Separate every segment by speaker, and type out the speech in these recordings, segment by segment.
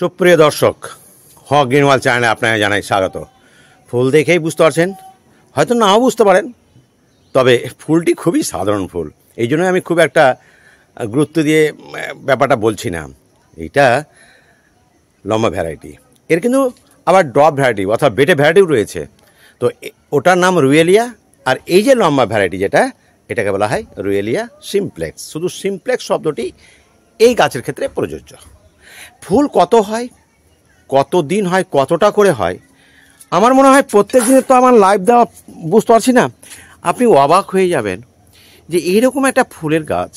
Speaker 1: সুপ্রিয় দর্শক হক গ্রিনওয়াল চ্যানেলে আপনাকে জানাই স্বাগত ফুল দেখেই বুঝতে পারছেন হয়তো নাও বুঝতে পারেন তবে ফুলটি খুবই সাধারণ ফুল এই জন্যই আমি খুব একটা গুরুত্ব দিয়ে ব্যাপারটা বলছি না এইটা লম্বা ভ্যারাইটি এর কিন্তু আবার ড্রপ ভ্যারাইটি অর্থাৎ বেটে ভ্যারাইটিও রয়েছে তো ওটার নাম রুয়েলিয়া আর এই যে লম্বা ভ্যারাইটি যেটা এটাকে বলা হয় রুয়েলিয়া সিমপ্লেক্স শুধু সিমপ্লেক্স শব্দটি এই গাছের ক্ষেত্রে প্রযোজ্য ফুল কত হয় কত দিন হয় কতটা করে হয় আমার মনে হয় প্রত্যেক দিনে তো আমার লাইভ দেওয়া বুঝতে পারছি না আপনি অবাক হয়ে যাবেন যে এইরকম একটা ফুলের গাছ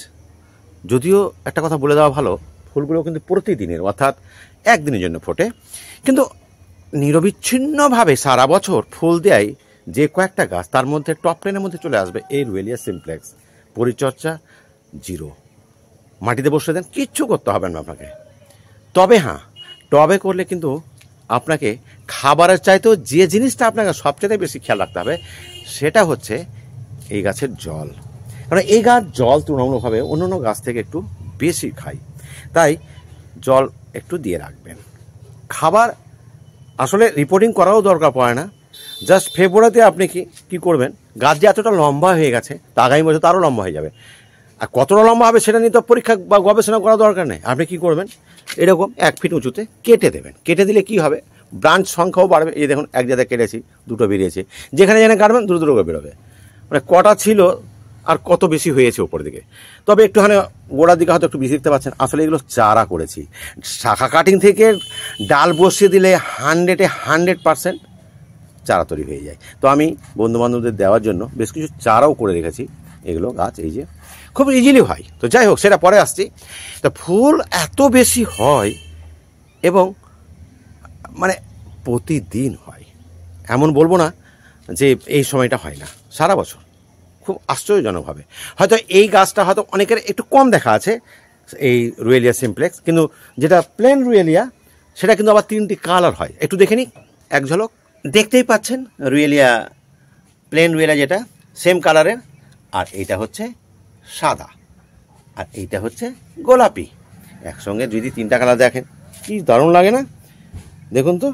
Speaker 1: যদিও একটা কথা বলে দেওয়া ভালো ফুলগুলো কিন্তু প্রতিদিনের অর্থাৎ একদিনের জন্য ফোটে কিন্তু নিরবিচ্ছিন্নভাবে সারা বছর ফুল দেয় যে কয়েকটা গাছ তার মধ্যে টপ টেনের মধ্যে চলে আসবে এই রুয়েলিয়া সিমপ্লেক্স পরিচর্যা জিরো মাটিতে বসে দেন কিচ্ছু করতে হবে না আপনাকে তবে হ্যাঁ টবে করলে কিন্তু আপনাকে খাবারের চাইতেও যে জিনিসটা আপনাকে সবচেয়ে বেশি খেয়াল রাখতে হবে সেটা হচ্ছে এই গাছের জল কারণ এই গাছ জল তুলনামূলকভাবে অন্য অন্য গাছ থেকে একটু বেশি খায় তাই জল একটু দিয়ে রাখবেন খাবার আসলে রিপোর্টিং করাও দরকার পড়ে না জাস্ট ফেব্রুয়ারিতে আপনি কি কী করবেন গাছ যে এতটা লম্বা হয়ে গেছে তা আগামী বছর তারও লম্বা হয়ে যাবে আর কতটা লম্বা হবে সেটা নিয়ে তো পরীক্ষা বা গবেষণা করা দরকার নেই আপনি কি করবেন এরকম এক ফিট উঁচুতে কেটে দেবেন কেটে দিলে কি হবে ব্রাঞ্চ সংখ্যাও বাড়বে এই দেখুন এক জায়গায় কেটেছি দুটো বেরিয়েছে যেখানে যেখানে কাটবেন দুটো দুটো বেরোবে মানে কটা ছিল আর কত বেশি হয়েছে ওপর দিকে তবে একটুখানে গোড়ার দিকে হয়তো একটু বেশি দেখতে পাচ্ছেন আসলে এগুলো চারা করেছি শাখা কাটিং থেকে ডাল বসিয়ে দিলে হান্ড্রেডে হান্ড্রেড পারসেন্ট চারা তৈরি হয়ে যায় তো আমি বন্ধুবান্ধবদের দেওয়ার জন্য বেশ কিছু চারাও করে রেখেছি এগুলো গাছ এই যে খুব ইজিলি হয় তো যাই হোক সেটা পরে আসছি তো ফুল এত বেশি হয় এবং মানে প্রতিদিন হয় এমন বলবো না যে এই সময়টা হয় না সারা বছর খুব আশ্চর্যজনকভাবে হয়তো এই গাছটা হয়তো অনেকের একটু কম দেখা আছে এই রুয়েলিয়া সিমপ্লেক্স কিন্তু যেটা প্লেন রুয়েলিয়া সেটা কিন্তু আবার তিনটি কালার হয় একটু দেখে নিই এক ঝলক দেখতেই পাচ্ছেন রুয়েলিয়া প্লেন রুয়েলিয়া যেটা সেম কালারের আর এইটা হচ্ছে সাদা আর এইটা হচ্ছে গোলাপি একসঙ্গে যদি তিনটা কালার দেখেন কি দারুণ লাগে না দেখুন তো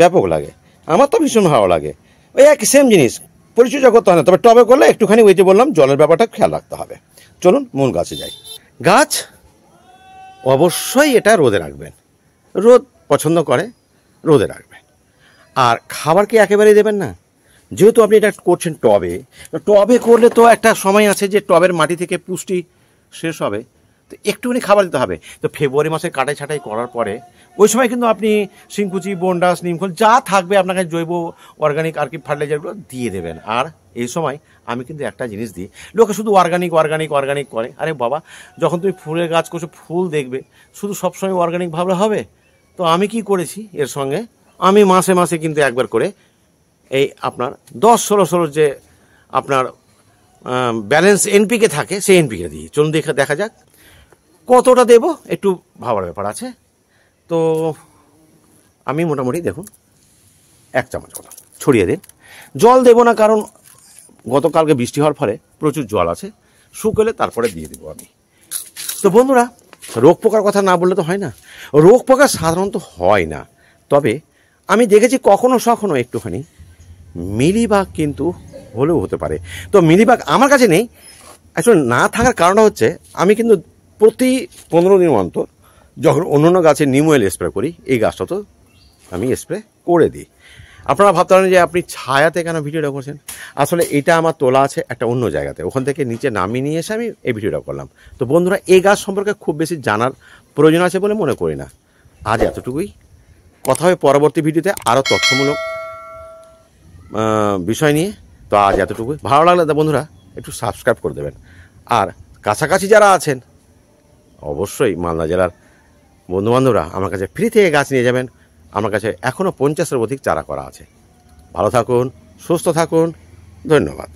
Speaker 1: ব্যাপক লাগে আমার তো ভীষণ ভালো লাগে ওই এক সেম জিনিস পরিচর্যা করতে হয় না তবে টবে করলে একটুখানি ওই যে বললাম জলের ব্যাপারটা খেয়াল রাখতে হবে চলুন মূল গাছে যাই গাছ অবশ্যই এটা রোদে রাখবেন রোদ পছন্দ করে রোদে রাখবেন আর খাবার কি একেবারেই দেবেন না যেহেতু আপনি এটা করছেন টবে টবে করলে তো একটা সময় আছে যে টবের মাটি থেকে পুষ্টি শেষ হবে তো একটুখানি খাবার দিতে হবে তো ফেব্রুয়ারি মাসে কাটাই ছাটাই করার পরে ওই সময় কিন্তু আপনি শিংকুচি বন্ডাস নিমখোল যা থাকবে আপনাকে জৈব অর্গানিক আর কি ফার্টিলাইজারগুলো দিয়ে দেবেন আর এই সময় আমি কিন্তু একটা জিনিস দিই লোকে শুধু অর্গানিক অর্গানিক অর্গানিক করে আরে বাবা যখন তুমি ফুলের গাছ করছো ফুল দেখবে শুধু সবসময় অর্গানিক ভাবলে হবে তো আমি কি করেছি এর সঙ্গে আমি মাসে মাসে কিন্তু একবার করে এই আপনার দশ ষোলো ষোলোর যে আপনার ব্যালেন্স এনপিকে থাকে সেই এনপিকে দিই চলুন দেখে দেখা যাক কতটা দেব একটু ভাবার ব্যাপার আছে তো আমি মোটামুটি দেখুন এক চামচ কথা ছড়িয়ে দিন জল দেব না কারণ গতকালকে বৃষ্টি হওয়ার ফলে প্রচুর জল আছে শুকলে তারপরে দিয়ে দেবো আমি তো বন্ধুরা রোগ পোকার কথা না বললে তো হয় না রোগ পোকা সাধারণত হয় না তবে আমি দেখেছি কখনো সখনো একটুখানি মিলিবাগ কিন্তু হলেও হতে পারে তো মিলিবাগ আমার কাছে নেই আসলে না থাকার কারণ হচ্ছে আমি কিন্তু প্রতি পনেরো দিন অন্তর যখন অন্যান্য গাছে নিমোয়েল স্প্রে করি এই গাছটা তো আমি স্প্রে করে দিই আপনারা ভাবতে পারেন যে আপনি ছায়াতে কেন ভিডিওটা করছেন আসলে এটা আমার তোলা আছে একটা অন্য জায়গাতে ওখান থেকে নিচে নামিয়ে নিয়ে এসে আমি এই ভিডিওটা করলাম তো বন্ধুরা এই গাছ সম্পর্কে খুব বেশি জানার প্রয়োজন আছে বলে মনে করি না আজ এতটুকুই কথা হবে পরবর্তী ভিডিওতে আরও তথ্যমূলক বিষয় নিয়ে তো আজ এতটুকু ভালো লাগলে বন্ধুরা একটু সাবস্ক্রাইব করে দেবেন আর কাছাকাছি যারা আছেন অবশ্যই মালদা জেলার বন্ধুবান্ধবরা আমার কাছে ফ্রি থেকে গাছ নিয়ে যাবেন আমার কাছে এখনও পঞ্চাশের অধিক চারা করা আছে ভালো থাকুন সুস্থ থাকুন ধন্যবাদ